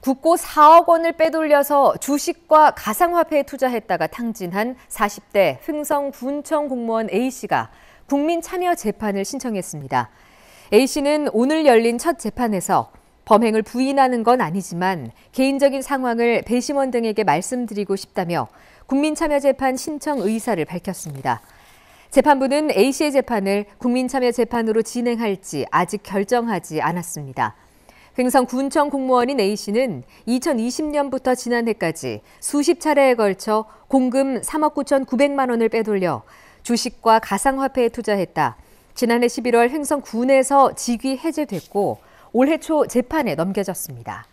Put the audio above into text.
국고 4억 원을 빼돌려서 주식과 가상화폐에 투자했다가 탕진한 40대 흥성 군청 공무원 A씨가 국민 참여 재판을 신청했습니다. A씨는 오늘 열린 첫 재판에서 범행을 부인하는 건 아니지만 개인적인 상황을 배심원 등에게 말씀드리고 싶다며 국민참여재판 신청 의사를 밝혔습니다. 재판부는 A씨의 재판을 국민참여재판으로 진행할지 아직 결정하지 않았습니다. 횡성 군청 공무원인 A씨는 2020년부터 지난해까지 수십 차례에 걸쳐 공금 3억 9,900만 원을 빼돌려 주식과 가상화폐에 투자했다. 지난해 11월 횡성 군에서 직위 해제됐고 올해 초 재판에 넘겨졌습니다.